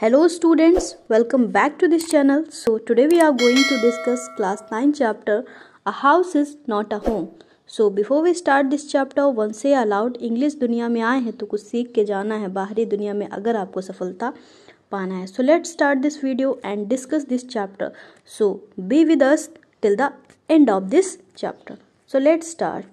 Hello students welcome back to this channel so today we are going to discuss class 9 chapter a house is not a home so before we start this chapter one से allowed English दुनिया में आए हैं तो कुछ सीख के जाना है बाहरी दुनिया में अगर आपको सफलता पाना है so let start this video and discuss this chapter so be with us till the end of this chapter so let start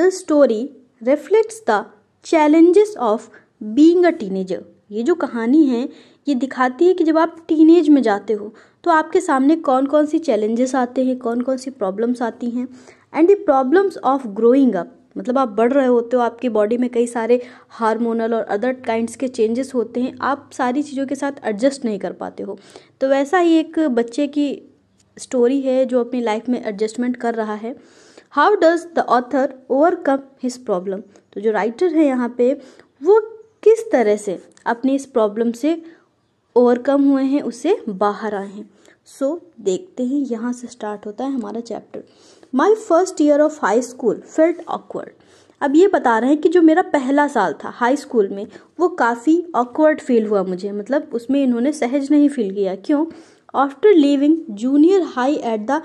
the story reflects the challenges of being a teenager ये जो कहानी है ये दिखाती है कि जब आप टीनेज में जाते हो तो आपके सामने कौन कौन सी चैलेंजेस आते हैं कौन कौन सी प्रॉब्लम्स आती हैं and the problems of growing up मतलब आप बढ़ रहे होते हो आपकी बॉडी में कई सारे हार्मोनल और अदर काइंड्स के चेंजेस होते हैं आप सारी चीज़ों के साथ एडजस्ट नहीं कर पाते हो तो वैसा ही एक बच्चे की स्टोरी है जो अपनी लाइफ में एडजस्टमेंट कर रहा है how does the author overcome his problem तो जो राइटर है यहाँ पे वो किस तरह से अपनी इस प्रॉब्लम से ओवरकम हुए हैं उससे बाहर आए हैं सो so, देखते हैं यहाँ से स्टार्ट होता है हमारा chapter my first year of high school felt awkward अब ये बता रहे हैं कि जो मेरा पहला साल था हाई स्कूल में वो काफ़ी ऑकवर्ड फील हुआ मुझे मतलब उसमें इन्होंने सहज नहीं फील किया क्यों after leaving junior high at the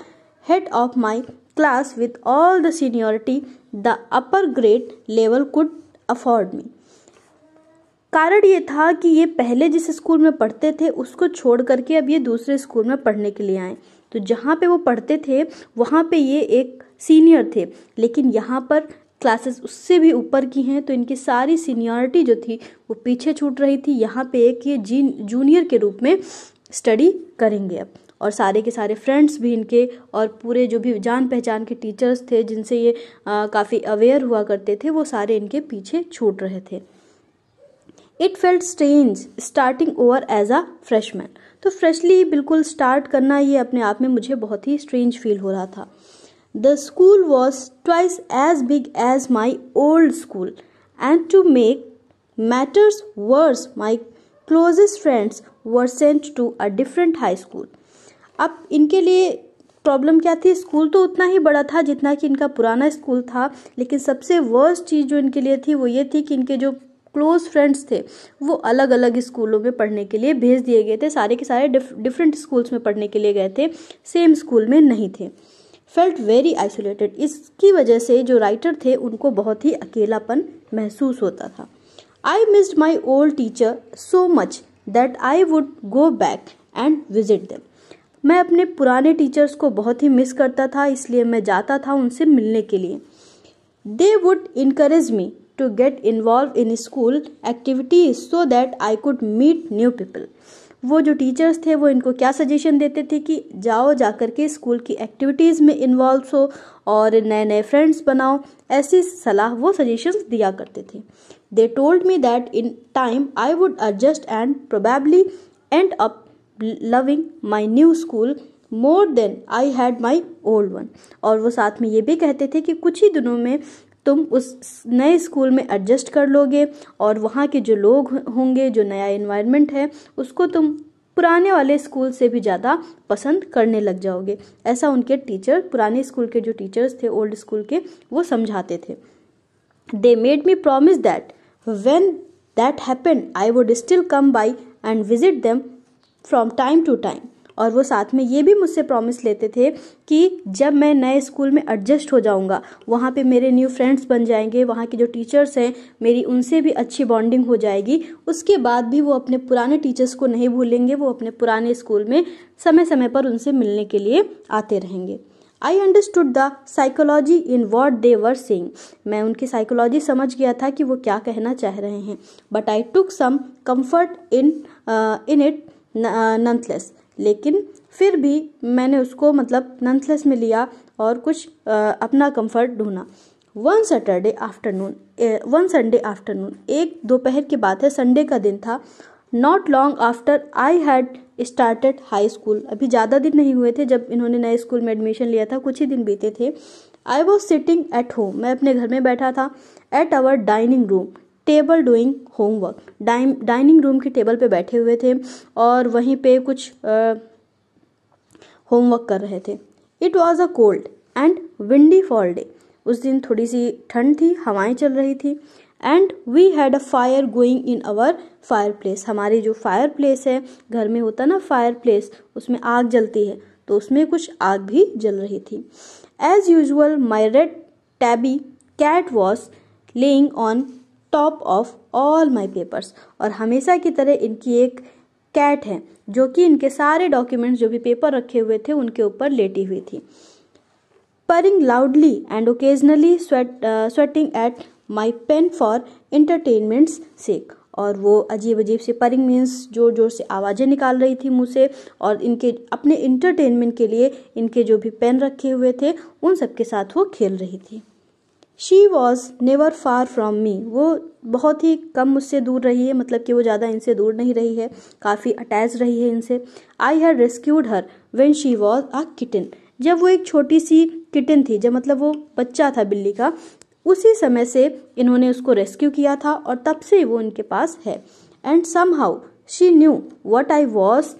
head of my class with all the seniority the upper grade level could afford me कारण ये था कि ये पहले जिस स्कूल में पढ़ते थे उसको छोड़ करके अब ये दूसरे स्कूल में पढ़ने के लिए आए तो जहाँ पे वो पढ़ते थे वहाँ पे ये एक सीनियर थे लेकिन यहाँ पर क्लासेस उससे भी ऊपर की हैं तो इनकी सारी सीनियरिटी जो थी वो पीछे छूट रही थी यहाँ पे एक ये जी जूनियर के रूप में स्टडी करेंगे अब और सारे के सारे फ्रेंड्स भी इनके और पूरे जो भी जान पहचान के टीचर्स थे जिनसे ये काफ़ी अवेयर हुआ करते थे वो सारे इनके पीछे छूट रहे थे it felt strange starting over as a freshman तो फ्रेशली बिल्कुल स्टार्ट करना ये अपने आप में मुझे बहुत ही स्ट्रेंज फील हो रहा था the school was twice as big as my old school and to make matters worse my closest friends were sent to a different high school अब इनके लिए प्रॉब्लम क्या थी स्कूल तो उतना ही बड़ा था जितना कि इनका पुराना स्कूल था लेकिन सबसे वर्स्ट चीज़ जो इनके लिए थी वो ये थी कि इनके जो क्लोज फ्रेंड्स थे वो अलग अलग स्कूलों में पढ़ने के लिए भेज दिए गए थे सारे के सारे डिफरेंट स्कूल्स में पढ़ने के लिए गए थे सेम स्कूल में नहीं थे फेल्ट वेरी आइसोलेटेड इसकी वजह से जो राइटर थे उनको बहुत ही अकेलापन महसूस होता था I missed my old teacher so much that I would go back and visit them मैं अपने पुराने टीचर्स को बहुत ही मिस करता था इसलिए मैं जाता था उनसे मिलने के लिए they would encourage me to get involved in school activities so that I could meet new people. वो जो टीचर्स थे वो इनको क्या सजेशन देते थे कि जाओ जा कर के स्कूल की एक्टिविटीज़ में इन्वॉल्व हो और नए नए फ्रेंड्स बनाओ ऐसी सलाह वो सजेशंस दिया करते थे they told me that in time I would adjust and probably end up loving my new school more than I had my old one और वो साथ में ये भी कहते थे कि कुछ ही दिनों में तुम उस नए स्कूल में एडजस्ट कर लोगे और वहाँ के जो लोग होंगे जो नया इन्वायरमेंट है उसको तुम पुराने वाले स्कूल से भी ज़्यादा पसंद करने लग जाओगे ऐसा उनके टीचर पुराने स्कूल के जो टीचर्स थे ओल्ड स्कूल के वो समझाते थे they made me promise that when that happen I would still come by and visit them from time to time और वो साथ में ये भी मुझसे प्रॉमिस लेते थे कि जब मैं नए स्कूल में एडजस्ट हो जाऊँगा वहाँ पर मेरे न्यू फ्रेंड्स बन जाएंगे वहाँ के जो टीचर्स हैं मेरी उनसे भी अच्छी बॉन्डिंग हो जाएगी उसके बाद भी वो अपने पुराने टीचर्स को नहीं भूलेंगे वो अपने पुराने स्कूल में समय समय पर उनसे मिलने के लिए आते रहेंगे I understood the psychology in what they were saying मैं उनकी साइकोलॉजी समझ गया था कि वो क्या कहना चाह रहे हैं but I took some comfort in in it nonetheless लेकिन फिर भी मैंने उसको मतलब नंथलेस में लिया और कुछ आ, अपना कंफर्ट ढूंढा one Saturday afternoon one Sunday afternoon एक दोपहर की बात है संडे का दिन था not long after I had started high school अभी ज़्यादा दिन नहीं हुए थे जब इन्होंने नए स्कूल में एडमिशन लिया था कुछ ही दिन बीते थे I was sitting at home मैं अपने घर में बैठा था at our dining room table doing homework dining room के टेबल पे बैठे हुए थे और वहीं पे कुछ होमवर्क कर रहे थे it was a cold and windy fall day उस दिन थोड़ी सी ठंड थी हवाएं चल रही थी and we had a fire going in our fireplace हमारी जो फायर प्लेस है घर में होता ना फायर प्लेस उसमें आग जलती है तो उसमें कुछ आग भी जल रही थी as usual my red tabby cat was laying on top of all my papers और हमेशा की तरह इनकी एक कैट है जो कि इनके सारे डॉक्यूमेंट्स जो भी पेपर रखे हुए थे उनके ऊपर लेटी हुई थी purring loudly and occasionally swatting at my pen for entertainment's sake और वो अजीब अजीब से परिंग मीन्स जोर जोर से आवाज़ें निकाल रही थी मुँह से और इनके अपने इंटरटेनमेंट के लिए इनके जो भी पेन रखे हुए थे उन सबके साथ वो खेल रही थी she was never far from me वो बहुत ही कम मुझसे दूर रही है मतलब कि वो ज़्यादा इनसे दूर नहीं रही है काफ़ी अटैच रही है इनसे I had rescued her when she was a kitten जब वो एक छोटी सी किटन थी जब मतलब वो बच्चा था बिल्ली का उसी समय से इन्होंने उसको रेस्क्यू किया था और तब से वो इनके पास है and somehow she knew what I was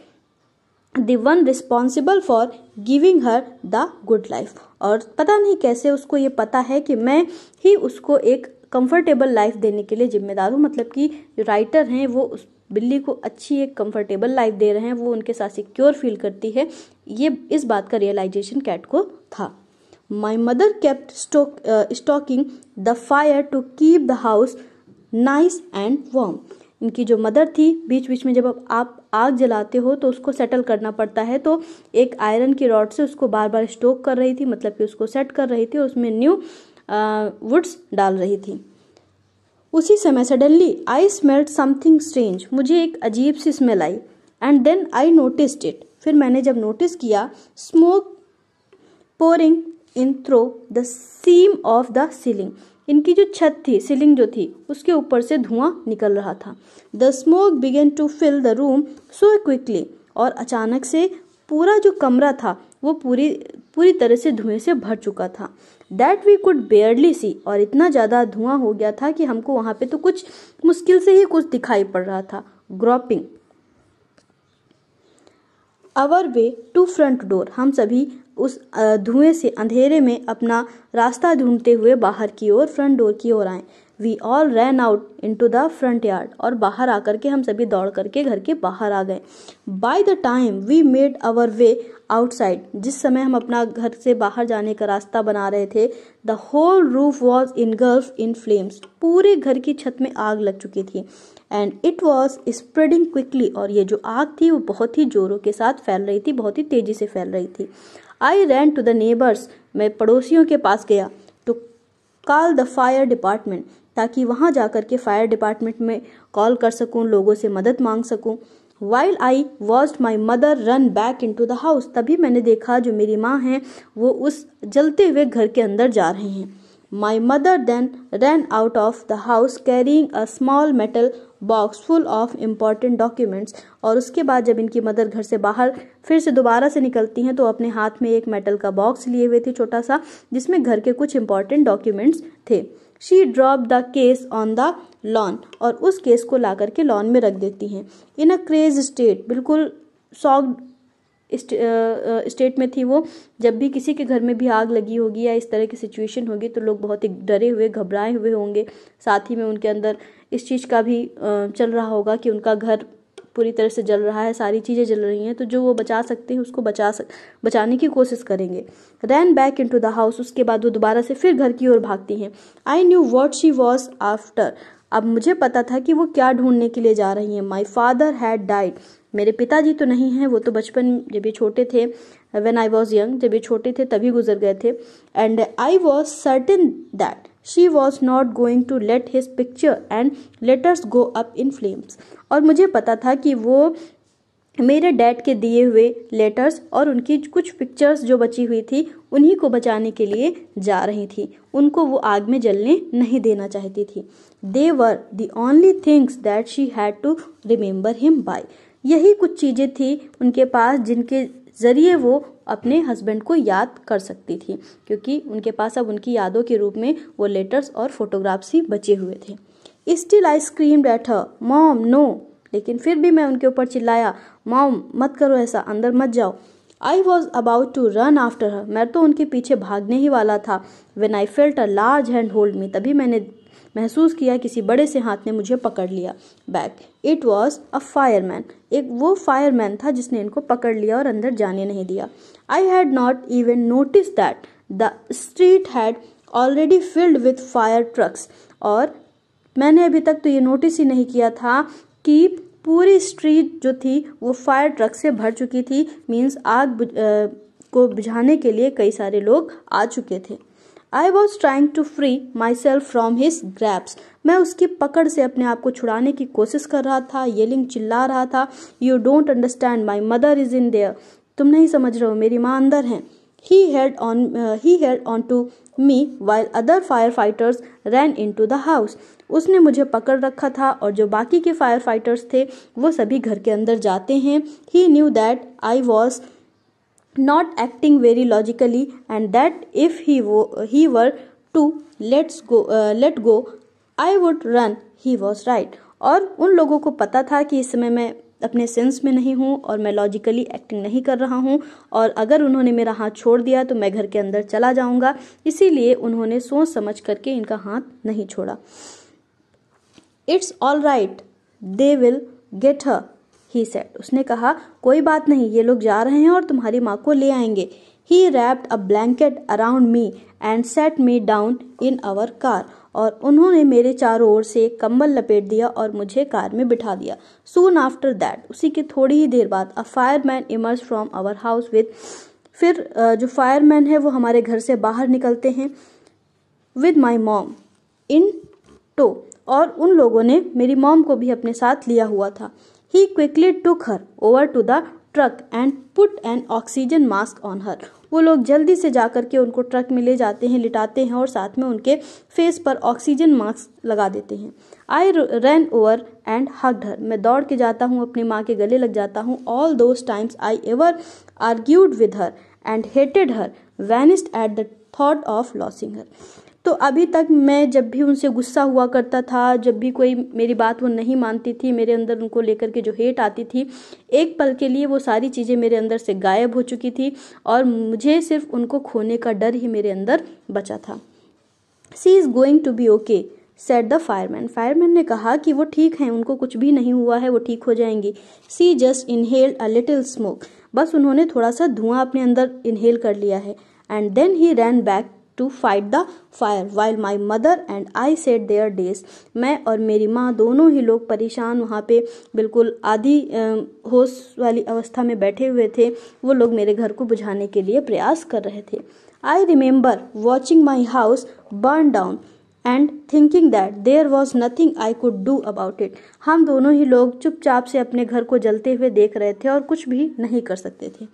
the one responsible for giving her the good life और पता नहीं कैसे उसको ये पता है कि मैं ही उसको एक कंफर्टेबल लाइफ देने के लिए जिम्मेदार हूँ मतलब कि राइटर हैं वो उस बिल्ली को अच्छी एक कंफर्टेबल लाइफ दे रहे हैं वो उनके साथ सिक्योर फील करती है ये इस बात का रियलाइजेशन कैट को था my mother kept stoking the fire to keep the house nice and warm इनकी जो मदर थी बीच बीच में जब आप आग जलाते हो तो उसको सेटल करना पड़ता है तो एक आयरन की रॉड से उसको बार बार स्टोक कर रही थी मतलब कि उसको सेट कर रही थी और उसमें न्यू वुड्स डाल रही थी उसी समय suddenly I smelled something strange मुझे एक अजीब सी स्मेल आई and then I noticed it फिर मैंने जब नोटिस किया smoke pouring in through the seam of the ceiling इनकी जो छत थी सीलिंग जो थी उसके ऊपर से धुआं निकल रहा था the smoke began to fill the room so quickly और अचानक से पूरा जो कमरा था वो पूरी पूरी तरह से धुएं से भर चुका था that we could barely see और इतना ज़्यादा धुआं हो गया था कि हमको वहाँ पे तो कुछ मुश्किल से ही कुछ दिखाई पड़ रहा था groping our way to front door हम सभी उस धुएं से अंधेरे में अपना रास्ता ढूंढते हुए बाहर की ओर फ्रंट डोर की ओर आए we all ran out into the front yard और बाहर आकर के हम सभी दौड़ करके घर के बाहर आ गए by the time we made our way outside जिस समय हम अपना घर से बाहर जाने का रास्ता बना रहे थे the whole roof was engulfed in flames पूरे घर की छत में आग लग चुकी थी and it was spreading quickly और ये जो आग थी वो बहुत ही जोरों के साथ फैल रही थी बहुत ही तेज़ी से फैल रही थी I ran to the neighbours मैं पड़ोसियों के पास गया to call the fire department ताकि वहाँ जा कर के फायर डिपार्टमेंट में कॉल कर सकूँ लोगों से मदद मांग सकूँ while I watched my mother run back into the house तभी मैंने देखा जो मेरी माँ हैं वो उस जलते हुए घर के अंदर जा रहे हैं My mother then ran out of the house carrying a small metal box full of important documents और उसके बाद जब इनकी मदर घर से बाहर फिर से दोबारा से निकलती हैं तो अपने हाथ में एक मेटल का बॉक्स लिए हुए थे छोटा सा जिसमें घर के कुछ इंपॉर्टेंट डॉक्यूमेंट्स थे she drop the case on the lawn और उस केस को ला करके लॉन में रख देती हैं इन अ क्रेज स्टेट बिल्कुल सॉक्ड स्टेट में थी वो जब भी किसी के घर में भी आग लगी होगी या इस तरह की सिचुएशन होगी तो लोग बहुत ही डरे हुए घबराए हुए होंगे साथ ही में उनके अंदर इस चीज़ का भी चल रहा होगा कि उनका घर पूरी तरह से जल रहा है सारी चीज़ें जल रही हैं तो जो वो बचा सकते हैं उसको बचा सक बचाने की कोशिश करेंगे ran back into the house उसके बाद वो दोबारा से फिर घर की ओर भागती हैं I knew what she was after अब मुझे पता था कि वो क्या ढूंढने के लिए जा रही हैं माई फादर हैड डाइड मेरे पिताजी तो नहीं हैं वो तो बचपन जब ये छोटे थे वेन आई वॉज यंग जब ये छोटे थे तभी गुजर गए थे and I was certain that she was not going to let his picture and letters go up in flames और मुझे पता था कि वो मेरे डैड के दिए हुए लेटर्स और उनकी कुछ पिक्चर्स जो बची हुई थी उन्हीं को बचाने के लिए जा रही थी उनको वो आग में जलने नहीं देना चाहती थी they were the only things that she had to remember him by यही कुछ चीज़ें थी उनके पास जिनके ज़रिए वो अपने हस्बैंड को याद कर सकती थी क्योंकि उनके पास अब उनकी यादों के रूप में वो लेटर्स और फोटोग्राफ्स ही बचे हुए थे still I screamed at mom no लेकिन फिर भी मैं उनके ऊपर चिल्लाया माओ मत करो ऐसा अंदर मत जाओ I was about to run after her मैं तो उनके पीछे भागने ही वाला था when I felt a large hand hold me तभी मैंने महसूस किया किसी बड़े से हाथ ने मुझे पकड़ लिया back it was a fireman एक वो फायरमैन था जिसने इनको पकड़ लिया और अंदर जाने नहीं दिया I had not even notice that the street had already filled with fire trucks और मैंने अभी तक तो ये नोटिस ही नहीं किया था कि पूरी स्ट्रीट जो थी वो फायर ट्रक से भर चुकी थी मीन्स आग बुझ, आ, को बुझाने के लिए कई सारे लोग आ चुके थे I was trying to free myself from his grasp मैं उसकी पकड़ से अपने आप को छुड़ाने की कोशिश कर रहा था येलिंग चिल्ला रहा था you don't understand my mother is in there तुम नहीं समझ रहे हो मेरी माँ अंदर हैं he held on he held on to me while other firefighters ran into the house उसने मुझे पकड़ रखा था और जो बाकी के फायर फाइटर्स थे वो सभी घर के अंदर जाते हैं he knew that I was not acting very logically and that if he वो he were to let's go let go I would run he was right और उन लोगों को पता था कि इस समय मैं अपने सेंस में नहीं हूँ और मैं लॉजिकली एक्टिंग नहीं कर रहा हूँ और अगर उन्होंने मेरा हाथ छोड़ दिया तो मैं घर के अंदर चला जाऊँगा इसीलिए उन्होंने सोच समझ करके इनका हाथ नहीं छोड़ा it's all right they will get her he said उसने कहा कोई बात नहीं ये लोग जा रहे हैं और तुम्हारी माँ को ले आएंगे he wrapped a blanket around me and sat me down in our car और उन्होंने मेरे चारों ओर से एक कंबल लपेट दिया और मुझे कार में बिठा दिया सून आफ्टर दैट उसी की थोड़ी ही देर बाद a fireman emerge from our house with फिर जो फायरमैन है वो हमारे घर से बाहर निकलते हैं with my mom in tow और उन लोगों ने मेरी मॉम को भी अपने साथ लिया हुआ था he quickly took her over to the truck and put an oxygen mask on her वो लोग जल्दी से जा कर के उनको ट्रक में ले जाते हैं लिटाते हैं और साथ में उनके फेस पर ऑक्सीजन मास्क लगा देते हैं I run over and hug her मैं दौड़ के जाता हूँ अपनी माँ के गले लग जाता हूँ all those times I ever argued with her and hated her vanished at the thought of losing her तो अभी तक मैं जब भी उनसे गुस्सा हुआ करता था जब भी कोई मेरी बात वो नहीं मानती थी मेरे अंदर उनको लेकर के जो हेट आती थी एक पल के लिए वो सारी चीज़ें मेरे अंदर से गायब हो चुकी थी और मुझे सिर्फ उनको खोने का डर ही मेरे अंदर बचा था she is going to be okay said the fireman fireman ने कहा कि वो ठीक हैं उनको कुछ भी नहीं हुआ है वो ठीक हो जाएंगी she just inhale a little smoke बस उन्होंने थोड़ा सा धुआं अपने अंदर इनहेल कर लिया है and then he ran back to fight the fire while my mother and I sat there dazed मैं और मेरी माँ दोनों ही लोग परेशान वहाँ पे बिल्कुल आधी होश वाली अवस्था में बैठे हुए थे वो लोग मेरे घर को बुझाने के लिए प्रयास कर रहे थे I remember watching my house burn down and thinking that there was nothing I could do about it हम दोनों ही लोग चुपचाप से अपने घर को जलते हुए देख रहे थे और कुछ भी नहीं कर सकते थे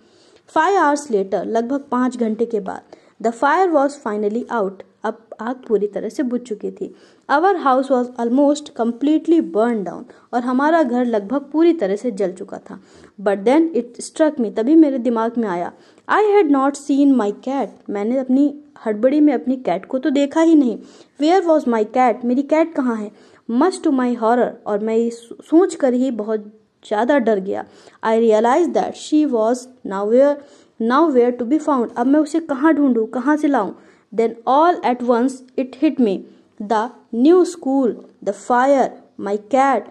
फाइव आवर्स लेटर लगभग पाँच घंटे के बाद the fire was finally out अब आग पूरी तरह से बुझ चुकी थी our house was almost completely burn down और हमारा घर लगभग पूरी तरह से जल चुका था but then it struck me तभी मेरे दिमाग में आया I had not seen my cat मैंने अपनी हड़बड़ी में अपनी कैट को तो देखा ही नहीं वेयर वॉज माई कैट मेरी कैट कहाँ है मस्ट टू माई हॉरर और मैं सोच कर ही बहुत ज़्यादा डर गया I realize that she was nowhere nowhere to be found अब मैं उसे कहाँ ढूंढूँ कहाँ से लाऊं then all at once it hit me the new school the fire my cat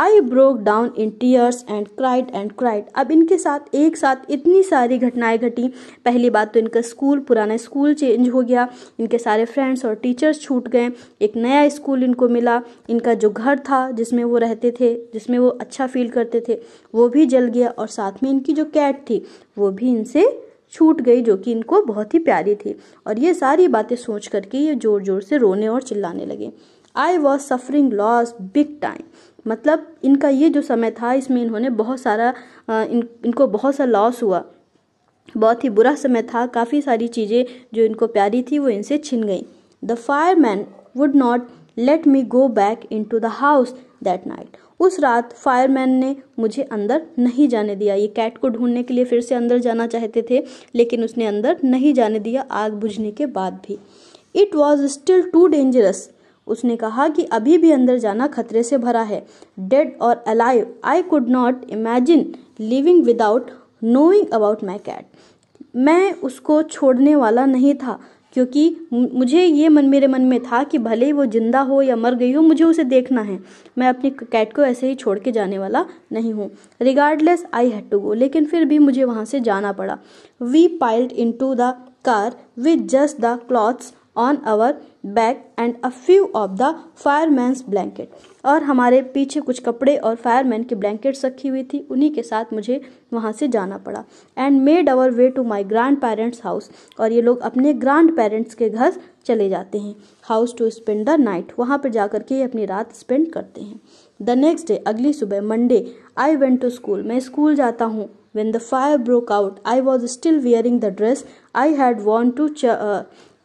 I broke down in tears and cried and cried अब इनके साथ एक साथ इतनी सारी घटनाएं घटी पहली बात तो इनका स्कूल पुराना स्कूल चेंज हो गया इनके सारे फ्रेंड्स और टीचर्स छूट गए एक नया स्कूल इनको मिला इनका जो घर था जिसमें वो रहते थे जिसमें वो अच्छा फील करते थे वो भी जल गया और साथ में इनकी जो कैट थी वो भी इनसे छूट गई जो कि इनको बहुत ही प्यारी थी और ये सारी बातें सोच करके ये ज़ोर ज़ोर से रोने और चिल्लाने लगे I was suffering loss big time मतलब इनका ये जो समय था इसमें इन्होंने बहुत सारा इन इनको बहुत सा लॉस हुआ बहुत ही बुरा समय था काफ़ी सारी चीज़ें जो इनको प्यारी थी वो इनसे छिन गई the fireman would not let me go back into the house that night उस रात फायरमैन ने मुझे अंदर नहीं जाने दिया ये कैट को ढूंढने के लिए फिर से अंदर जाना चाहते थे लेकिन उसने अंदर नहीं जाने दिया आग बुझने के बाद भी it was still too dangerous उसने कहा कि अभी भी अंदर जाना खतरे से भरा है डेड और alive I could not imagine living without knowing about my cat मैं उसको छोड़ने वाला नहीं था क्योंकि मुझे ये मन मेरे मन में था कि भले ही वो जिंदा हो या मर गई हो मुझे उसे देखना है मैं अपनी कैट को ऐसे ही छोड़ के जाने वाला नहीं हूँ regardless I had to go लेकिन फिर भी मुझे वहाँ से जाना पड़ा we piled into the car with just the clothes on our back and a few of the fireman's blanket और हमारे पीछे कुछ कपड़े और फायरमैन की ब्लैंकेट रखी हुई थी उन्हीं के साथ मुझे वहाँ से जाना पड़ा and made our way to my grandparents house और ये लोग अपने ग्रैंड पेरेंट्स के घर चले जाते हैं house to spend the night वहाँ पर जाकर के ये अपनी रात स्पेंड करते हैं द नेक्स्ट डे अगली सुबह Monday I went to school मैं स्कूल जाता हूँ when the fire broke out I was still wearing the dress I had वॉन्ट to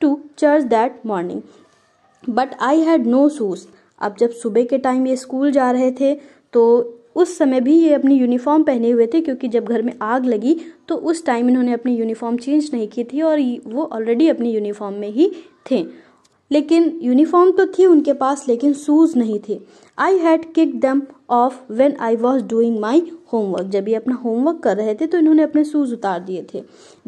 to church that morning. But I had no shoes. अब जब सुबह के टाइम ये स्कूल जा रहे थे तो उस समय भी ये अपनी यूनिफॉर्म पहने हुए थे क्योंकि जब घर में आग लगी तो उस टाइम इन्होंने अपनी यूनिफॉर्म चेंज नहीं की थी और वो ऑलरेडी अपनी यूनिफॉर्म में ही थे लेकिन यूनिफॉर्म तो थी उनके पास लेकिन शूज़ नहीं थे I had kick them off when I was doing my homework जब ये अपना होमवर्क कर रहे थे तो इन्होंने अपने शूज़ उतार दिए थे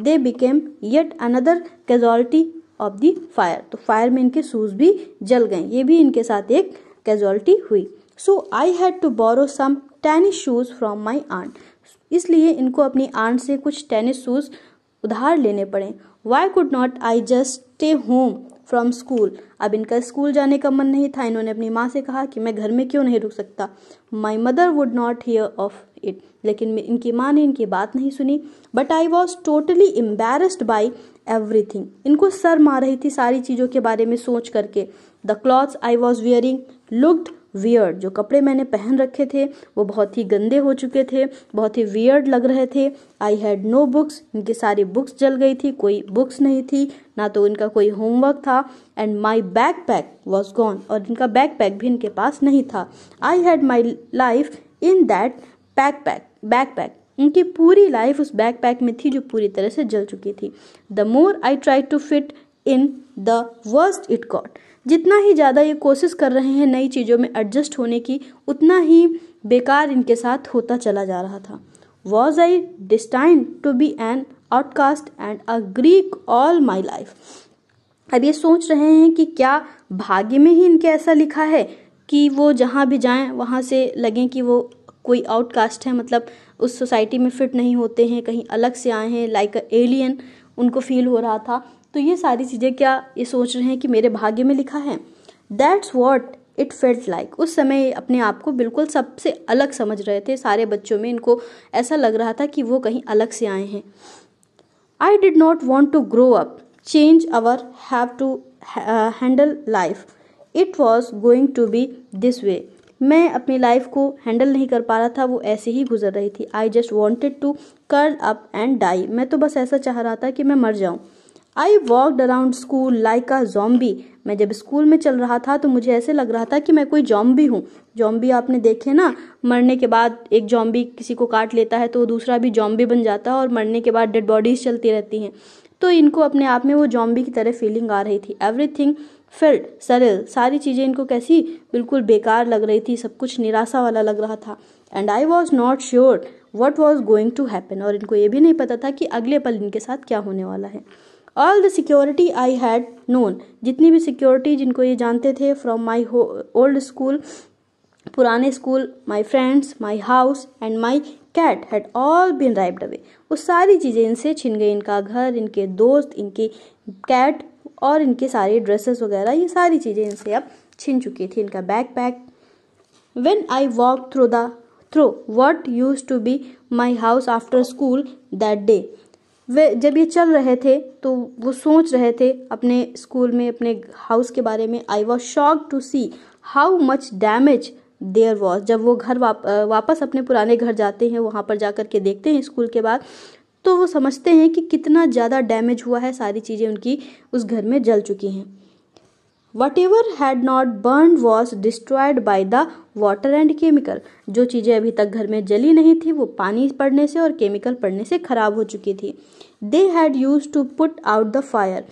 they became yet another casualty of the fire तो फायर में इनके शूज भी जल गए ये भी इनके साथ एक कैजुअलिटी हुई so I had to borrow some tennis shoes from my aunt इसलिए इनको अपनी आंट से कुछ टेनिस शूज़ उधार लेने पड़े why could not I just stay home from school अब इनका स्कूल जाने का मन नहीं था इन्होंने अपनी माँ से कहा कि मैं घर में क्यों नहीं रुक सकता my mother would not hear of it लेकिन इनकी माँ ने इनकी बात नहीं सुनी but I was totally embarrassed by everything इनको सर मार रही थी सारी चीज़ों के बारे में सोच करके the clothes I was wearing looked weird जो कपड़े मैंने पहन रखे थे वो बहुत ही गंदे हो चुके थे बहुत ही वियर्ड लग रहे थे आई हैड नो बुक्स इनकी सारी बुक्स जल गई थी कोई बुक्स नहीं थी ना तो इनका कोई होमवर्क था and my backpack was gone और इनका बैक पैक भी इनके पास नहीं था I had my life in that pack pack backpack उनकी पूरी लाइफ उस बैक पैक में थी जो पूरी तरह से जल चुकी थी the more I try to fit in the worst it got जितना ही ज़्यादा ये कोशिश कर रहे हैं नई चीज़ों में एडजस्ट होने की उतना ही बेकार इनके साथ होता चला जा रहा था was I destined to be an outcast and a ग्रीक ऑल माई लाइफ अब ये सोच रहे हैं कि क्या भाग्य में ही इनके ऐसा लिखा है कि वो जहाँ भी जाएं वहाँ से लगें कि वो कोई आउटकास्ट है मतलब उस सोसाइटी में फिट नहीं होते हैं कहीं अलग से आए हैं लाइक अ एलियन उनको फील हो रहा था तो ये सारी चीज़ें क्या ये सोच रहे हैं कि मेरे भाग्य में लिखा है that's what it felt like उस समय अपने आप को बिल्कुल सबसे अलग समझ रहे थे सारे बच्चों में इनको ऐसा लग रहा था कि वो कहीं अलग से आए हैं I did not want to grow up change our have to handle life it was going to be this way मैं अपनी लाइफ को हैंडल नहीं कर पा रहा था वो ऐसे ही गुजर रही थी I just wanted to curl up and die मैं तो बस ऐसा चाह रहा था कि मैं मर जाऊँ I walked around school like a zombie मैं जब स्कूल में चल रहा था तो मुझे ऐसे लग रहा था कि मैं कोई जॉम्बी हूँ जॉम्बी आपने देखे ना मरने के बाद एक जॉम्बी किसी को काट लेता है तो दूसरा भी जॉम्बी बन जाता है और मरने के बाद डेड बॉडीज़ चलती रहती हैं तो इनको अपने आप में वो जॉम्बी की तरह फीलिंग आ रही थी एवरी थिंग फील्ड सरल सारी चीज़ें इनको कैसी बिल्कुल बेकार लग रही थी सब कुछ निराशा वाला लग रहा था and I was not sure what was going to happen और इनको ये भी नहीं पता था कि अगले पल इनके साथ क्या होने वाला है all the security I had known जितनी भी सिक्योरिटी जिनको ये जानते थे फ्रॉम माई हो ओल्ड स्कूल पुराने school my friends my house and my cat had all been ripped away वो सारी चीज़ें इनसे छिन गई इनका घर इनके दोस्त इनकी कैट और इनके सारे ड्रेसेस वगैरह ये सारी चीज़ें इनसे अब छिन चुकी थी इनका bag pack when I walk through the throw what used to be my house after school that day way जब ये चल रहे थे तो वो सोच रहे थे अपने स्कूल में अपने हाउस के बारे में I was shock to see how much damage there was जब वो घर वाप, वापस अपने पुराने घर जाते हैं वहाँ पर जा कर के देखते हैं स्कूल के बाद तो वो समझते हैं कि कितना ज़्यादा डैमेज हुआ है सारी चीज़ें उनकी उस घर में जल चुकी हैं whatever had not burn was destroyed by the water and chemical जो चीज़ें अभी तक घर में जली नहीं थी वो पानी पड़ने से और केमिकल पड़ने से खराब हो चुकी थी they had used to put out the fire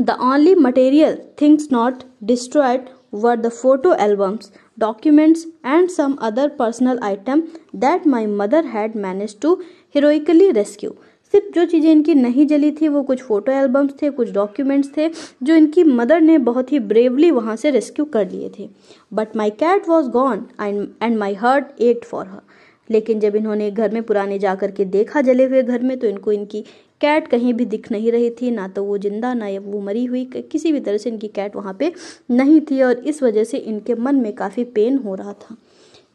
the only material things not destroyed were the photo albums, documents, and some other personal item that my mother had managed to heroically rescue. सिर्फ जो चीज़ें इनकी नहीं जली थी वो कुछ photo albums थे कुछ डॉक्यूमेंट्स थे जो इनकी मदर ने बहुत ही ब्रेवली वहाँ से रेस्क्यू कर लिए थे but my cat was gone and my heart ached for her लेकिन जब इन्होंने घर में पुराने जा कर के देखा जले हुए घर में तो इनको इनकी कैट कहीं भी दिख नहीं रही थी ना तो वो जिंदा ना वो मरी हुई किसी भी तरह से इनकी कैट वहाँ पे नहीं थी और इस वजह से इनके मन में काफ़ी पेन हो रहा था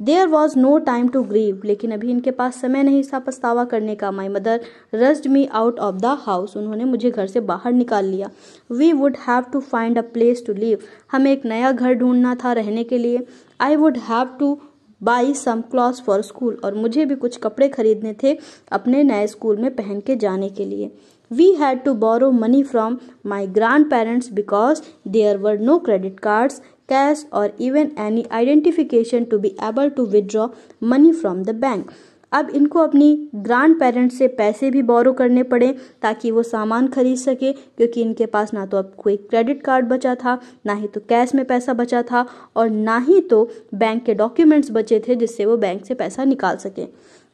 there was no time to grieve लेकिन अभी इनके पास समय नहीं था पछतावा करने का my mother rushed me out of the house उन्होंने मुझे घर से बाहर निकाल लिया we would have to find a place to live हमें एक नया घर ढूंढना था रहने के लिए I would have to buy some cloth for school और मुझे भी कुछ कपड़े खरीदने थे अपने नए स्कूल में पहन के जाने के लिए we had to borrow money from my grandparents because there were no credit cards cash और even any identification to be able to withdraw money from the bank अब इनको अपनी ग्रैंड पेरेंट्स से पैसे भी बोरो करने पड़े ताकि वो सामान खरीद सके क्योंकि इनके पास ना तो अब कोई क्रेडिट कार्ड बचा था ना ही तो कैश में पैसा बचा था और ना ही तो बैंक के डॉक्यूमेंट्स बचे थे जिससे वो बैंक से पैसा निकाल सकें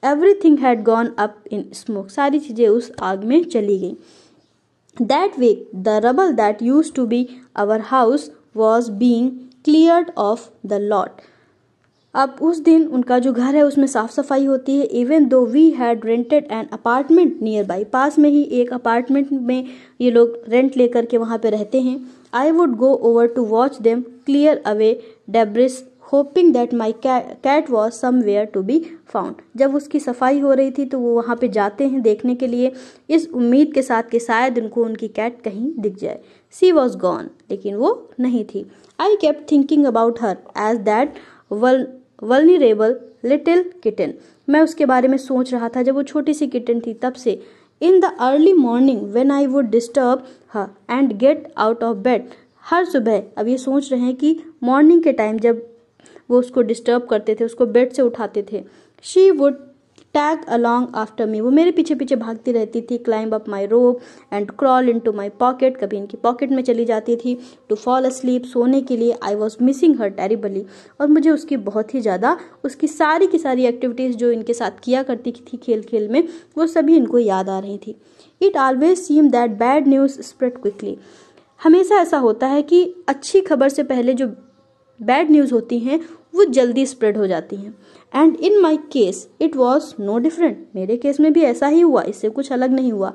everything had gone up in smoke सारी चीज़ें उस आग में चली गई that way the rubble that used to be our house was being clear off the lot अब उस दिन उनका जो घर है उसमें साफ सफाई होती है even though we had rented an apartment nearby पास में ही एक अपार्टमेंट में ये लोग रेंट लेकर के वहाँ पे रहते हैं I would go over to watch them clear away debris hoping that my cat was somewhere to be found जब उसकी सफाई हो रही थी तो वो वहाँ पे जाते हैं देखने के लिए इस उम्मीद के साथ कि शायद उनको उनकी कैट कहीं दिख जाए सी वॉज गॉन लेकिन वो नहीं थी I kept thinking about her as that vul vulnerable little kitten मैं उसके बारे में सोच रहा था जब वो छोटी सी किटन थी तब से in the early morning when I would disturb her and get out of bed हर सुबह अब ये सोच रहे हैं कि मॉर्निंग के टाइम जब वो उसको डिस्टर्ब करते थे उसको बेड से उठाते थे she would tag along after me वो मेरे पीछे पीछे भागती रहती थी climb up my robe and crawl into my pocket कभी इनकी पॉकेट में चली जाती थी टू फॉल अस्लीप सोने के लिए I was missing her terribly और मुझे उसकी बहुत ही ज़्यादा उसकी सारी की सारी एक्टिविटीज़ जो इनके साथ किया करती थी खेल खेल में वो सभी इनको याद आ रही थी it always seem that bad news spread quickly हमेशा ऐसा होता है कि अच्छी खबर से पहले जो बैड न्यूज़ होती हैं वो जल्दी स्प्रेड हो जाती हैं and in my case it was no different मेरे केस में भी ऐसा ही हुआ इससे कुछ अलग नहीं हुआ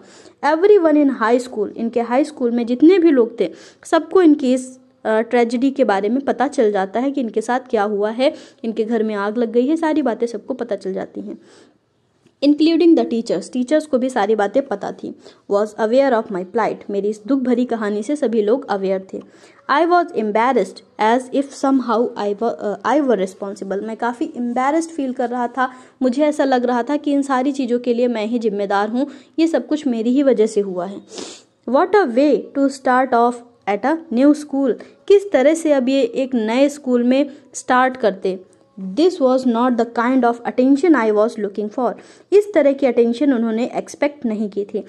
everyone in high school इनके हाई स्कूल में जितने भी लोग थे सबको इनकी इस ट्रेजिडी के बारे में पता चल जाता है कि इनके साथ क्या हुआ है इनके घर में आग लग गई है सारी बातें सबको पता चल जाती हैं इंक्लूडिंग द टीचर्स टीचर्स को भी सारी बातें पता थी was aware of my plight मेरी इस दुख भरी कहानी से सभी लोग अवेयर थे I was embarrassed as if somehow I I were responsible मैं काफ़ी एम्बेरस्ड फील कर रहा था मुझे ऐसा लग रहा था कि इन सारी चीज़ों के लिए मैं ही जिम्मेदार हूँ ये सब कुछ मेरी ही वजह से हुआ है what a way to start off at a new school किस तरह से अब ये एक नए स्कूल में स्टार्ट करते this was not the kind of attention I was looking for इस तरह की अटेंशन उन्होंने एक्सपेक्ट नहीं की थी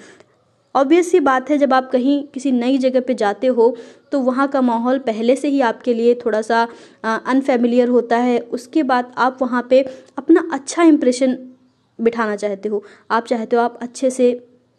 ऑब्वियस ही बात है जब आप कहीं किसी नई जगह पे जाते हो तो वहाँ का माहौल पहले से ही आपके लिए थोड़ा सा अनफेमिलियर होता है उसके बाद आप वहाँ पे अपना अच्छा इम्प्रेशन बिठाना चाहते हो आप चाहते हो आप अच्छे से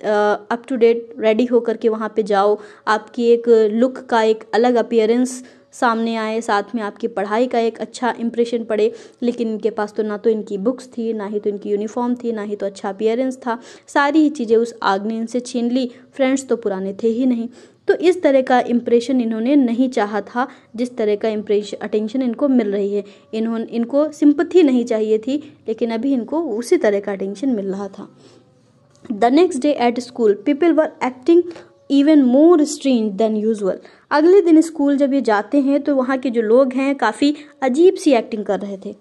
अप टू डेट रेडी होकर के वहाँ पे जाओ आपकी एक लुक का एक अलग अपियरेंस सामने आए साथ में आपकी पढ़ाई का एक अच्छा इंप्रेशन पड़े लेकिन इनके पास तो ना तो इनकी बुक्स थी ना ही तो इनकी यूनिफॉर्म थी ना ही तो अच्छा अपियरेंस था सारी ही चीज़ें उस आग ने इनसे छीन ली फ्रेंड्स तो पुराने थे ही नहीं तो इस तरह का इम्प्रेशन इन्होंने नहीं चाहा था जिस तरह का इम्प्रेश अटेंशन इनको मिल रही है इन्होंने इनको सिंपथी नहीं चाहिए थी लेकिन अभी इनको उसी तरह का अटेंशन मिल रहा था the next day at school people were acting even more strange than usual अगले दिन स्कूल जब ये जाते हैं तो वहाँ के जो लोग हैं काफ़ी अजीब सी एक्टिंग कर रहे थे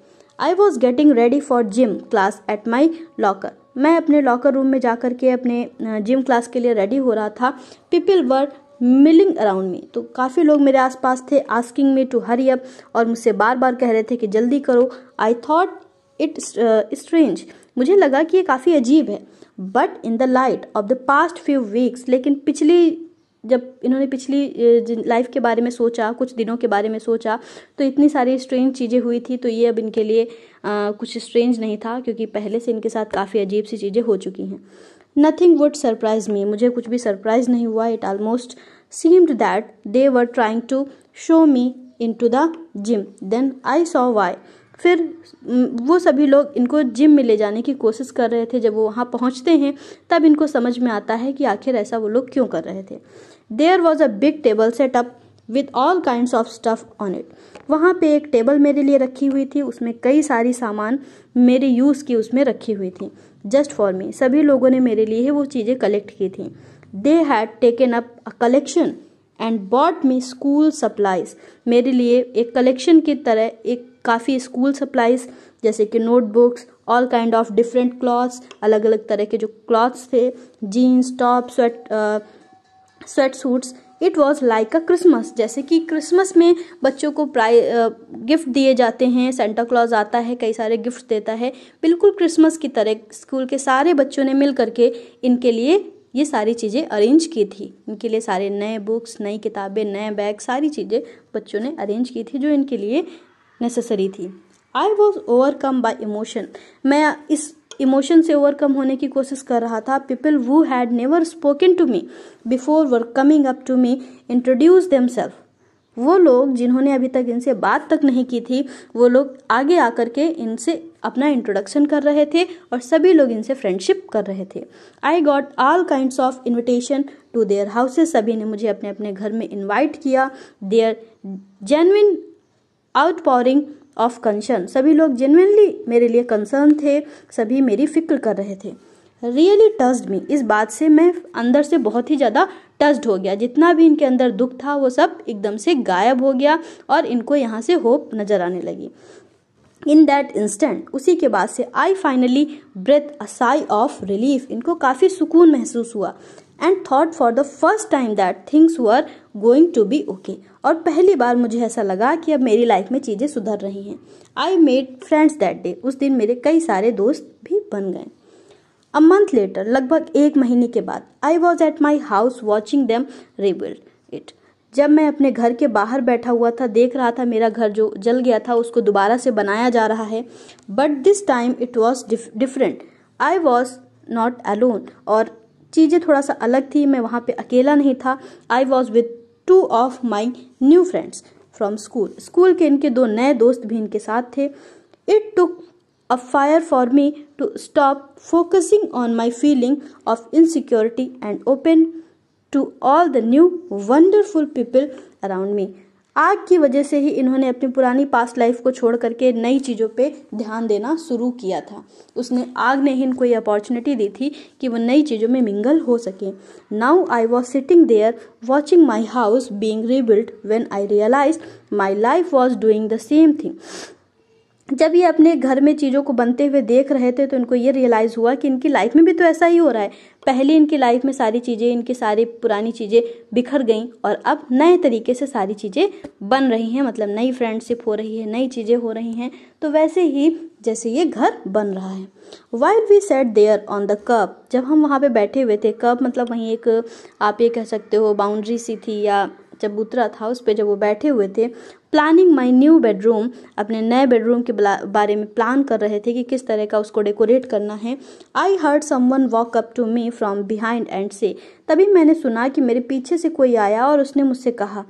I was getting ready for gym class at my locker मैं अपने लॉकर रूम में जा कर के अपने जिम क्लास के लिए रेडी हो रहा था people were milling around me तो काफ़ी लोग मेरे आसपास थे asking me to hurry up और मुझसे बार बार कह रहे थे कि जल्दी करो आई थॉट इट स्ट्रेंज मुझे लगा कि ये काफ़ी अजीब है but in the light of the past few weeks लेकिन पिछली जब इन्होंने पिछली लाइफ के बारे में सोचा कुछ दिनों के बारे में सोचा तो इतनी सारी स्ट्रेंज चीज़ें हुई थी तो ये अब इनके लिए आ, कुछ स्ट्रेंज नहीं था क्योंकि पहले से इनके साथ काफ़ी अजीब सी चीज़ें हो चुकी हैं नथिंग वुड सरप्राइज मी मुझे कुछ भी सरप्राइज नहीं हुआ it almost seemed that they were trying to show me into the gym then I saw why फिर वो सभी लोग इनको जिम में ले जाने की कोशिश कर रहे थे जब वो वहाँ पहुँचते हैं तब इनको समझ में आता है कि आखिर ऐसा वो लोग क्यों कर रहे थे there was a big table setup with all kind of stuff on it वहाँ पे एक टेबल मेरे लिए रखी हुई थी उसमें कई सारी सामान मेरे यूज़ की उसमें रखी हुई थी जस्ट फॉर मी सभी लोगों ने मेरे लिए वो चीज़ें कलेक्ट की थी they had taken up a collection and bought me school supplies मेरे लिए एक कलेक्शन की तरह एक काफ़ी स्कूल सप्लाइज जैसे कि notebooks all kind of different clothes अलग अलग तरह के जो क्लॉथ्स थे jeans top sweat sweat suits it was like a Christmas जैसे कि क्रिसमस में बच्चों को प्राइ गिफ्ट uh, दिए जाते हैं सेंटा क्लॉज आता है कई सारे गिफ्ट देता है बिल्कुल क्रिसमस की तरह स्कूल के सारे बच्चों ने मिल करके इनके लिए ये सारी चीज़ें अरेंज की थी इनके लिए सारे नए बुक्स नई किताबें नए बैग सारी चीज़ें बच्चों ने अरेंज की थी जो इनके लिए नेसेसरी थी I was overcome by emotion मैं इस इमोशन से ओवरकम होने की कोशिश कर रहा था people who had never spoken to me before were coming up to me introduce them self वो लोग जिन्होंने अभी तक इनसे बात तक नहीं की थी वो लोग आगे आकर के इनसे अपना इंट्रोडक्शन कर रहे थे और सभी लोग इनसे फ्रेंडशिप कर रहे थे I got all kind of invitation to their houses सभी ने मुझे अपने अपने घर में इन्वाइट किया there genuine pouring of concern सभी लोग जेनुअनली मेरे लिए कंसर्न थे सभी मेरी फिक्र कर रहे थे रियली टस्ड मी इस बात से मैं अंदर से बहुत ही ज़्यादा टस्ड हो गया जितना भी इनके अंदर दुख था वो सब एकदम से गायब हो गया और इनको यहाँ से होप नज़र आने लगी इन दैट इंस्टेंट उसी के बाद से I finally breathe a sigh of relief इनको काफ़ी सुकून महसूस हुआ and thought for the first time that things were going to be okay और पहली बार मुझे ऐसा लगा कि अब मेरी लाइफ में चीज़ें सुधर रही हैं I made friends that day उस दिन मेरे कई सारे दोस्त भी बन गए अ मंथ लेटर लगभग एक महीने के बाद I was at my house watching them rebuild it जब मैं अपने घर के बाहर बैठा हुआ था देख रहा था मेरा घर जो जल गया था उसको दोबारा से बनाया जा रहा है but this time it was different I was not alone और चीज़ें थोड़ा सा अलग थी मैं वहाँ पे अकेला नहीं था I was with two of my new friends from school school के इनके दो नए दोस्त भी इनके साथ थे it took a fire for me to stop focusing on my feeling of insecurity and open to all the new wonderful people around me आग की वजह से ही इन्होंने अपनी पुरानी पास्ट लाइफ को छोड़ करके नई चीज़ों पे ध्यान देना शुरू किया था उसने आग ने ही इनको ये अपॉर्चुनिटी दी थी कि वो नई चीज़ों में मिंगल हो सके now I was sitting there watching my house being rebuild when I realize my life was doing the same thing जब ये अपने घर में चीज़ों को बनते हुए देख रहे थे तो इनको ये रियलाइज़ हुआ कि इनकी लाइफ में भी तो ऐसा ही हो रहा है पहले इनकी लाइफ में सारी चीज़ें इनकी सारी पुरानी चीज़ें बिखर गई और अब नए तरीके से सारी चीज़ें बन रही हैं मतलब नई फ्रेंडशिप हो रही है नई चीज़ें हो रही हैं तो वैसे ही जैसे ये घर बन रहा है while we sat there on the curb जब हम वहाँ पे बैठे हुए थे कप मतलब वहीं एक आप ये कह सकते हो बाउंड्री सी थी या जब उतरा था उस पर जब वो बैठे हुए थे प्लानिंग माई न्यू बेडरूम अपने नए बेडरूम के बारे में प्लान कर रहे थे कि किस तरह का उसको डेकोरेट करना है I heard one walk up to me from behind and से तभी मैंने सुना कि मेरे पीछे से कोई आया और उसने मुझसे कहा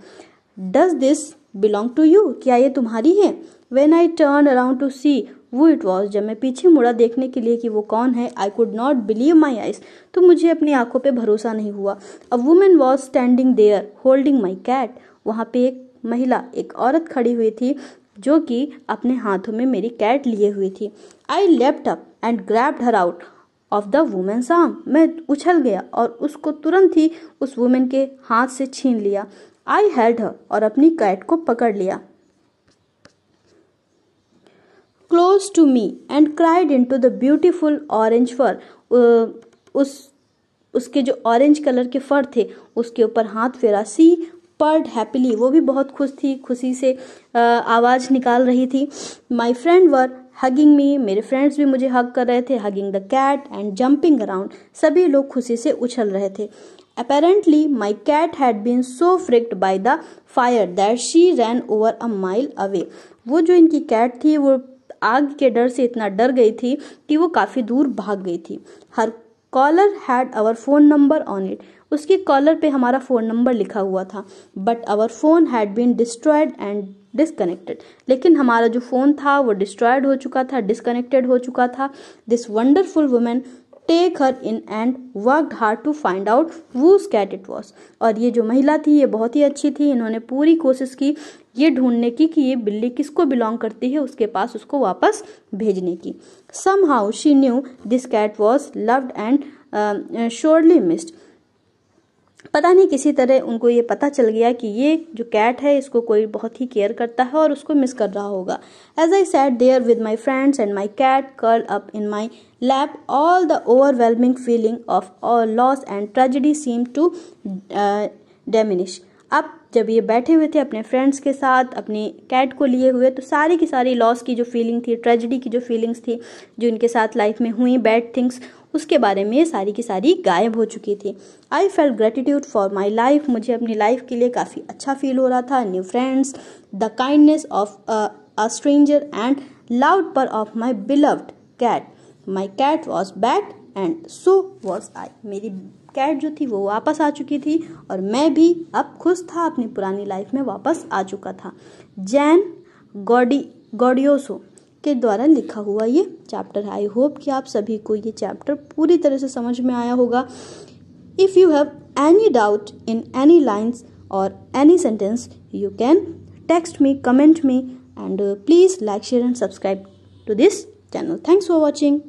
does this belong to you क्या ये तुम्हारी है when I turn around to see who it was जब मैं पीछे मुड़ा देखने के लिए कि वो कौन है I could not believe my eyes तो मुझे अपनी आंखों पर भरोसा नहीं हुआ a woman was standing there holding my cat वहाँ पे एक महिला एक औरत खड़ी हुई थी जो कि अपने हाथों में मेरी कैट लिए हुई थी I left up and grabbed her out of the woman's arm मैं उछल गया और उसको तुरंत ही उस वुमेन के हाथ से छीन लिया आई हेल्ड हर और अपनी कैट को पकड़ लिया to me and cried into the beautiful orange fur उस उसके जो ऑरेंज कलर के फर थे उसके ऊपर हाथ फेरा सी पर्ड हैप्पीली वो भी बहुत खुश थी खुशी से uh, आवाज़ निकाल रही थी माई फ्रेंड वर हगिंग मी मेरे फ्रेंड्स भी मुझे हग कर रहे थे hugging the cat and jumping around सभी लोग खुशी से उछल रहे थे apparently my cat had been so freaked by the fire that she ran over a mile away वो जो इनकी कैट थी वो आग के डर से इतना डर गई थी कि वो काफ़ी दूर भाग गई थी her collar had our phone number on it उसके कॉलर पे हमारा फ़ोन नंबर लिखा हुआ था but our phone had been destroyed and disconnected लेकिन हमारा जो फ़ोन था वो डिस्ट्रॉयड हो चुका था डिसकनेक्टेड हो चुका था this wonderful woman take her in and work hard to find out whose cat it was और ये जो महिला थी ये बहुत ही अच्छी थी इन्होंने पूरी कोशिश की ये ढूंढने की कि ये बिल्ली किसको बिलोंग करती है उसके पास उसको वापस भेजने की somehow she knew this cat was loved and surely missed पता नहीं किसी तरह उनको ये पता चल गया कि ये जो कैट है इसको कोई बहुत ही केयर करता है और उसको मिस कर रहा होगा as I sat there with my friends and my cat curl up in my lap all the overwhelming feeling of loss and tragedy seem to diminish अब जब ये बैठे हुए थे अपने फ्रेंड्स के साथ अपने कैट को लिए हुए तो सारी की सारी लॉस की जो फीलिंग थी ट्रेजिडी की जो फीलिंग्स थी जो इनके साथ लाइफ में हुई बैड थिंग्स उसके बारे में सारी की सारी गायब हो चुकी थी I felt gratitude for my life मुझे अपनी लाइफ के लिए काफ़ी अच्छा फील हो रहा था new friends the kindness of a stranger and loud purr of my beloved cat my cat was back and so was I मेरी कैट जो थी वो वापस आ चुकी थी और मैं भी अब खुश था अपनी पुरानी लाइफ में वापस आ चुका था जैन गॉडी गॉडियोसो के द्वारा लिखा हुआ ये चैप्टर है आई होप कि आप सभी को ये चैप्टर पूरी तरह से समझ में आया होगा if you have any doubt in any lines और any sentence you can text me comment me and please like share and subscribe to this channel thanks for watching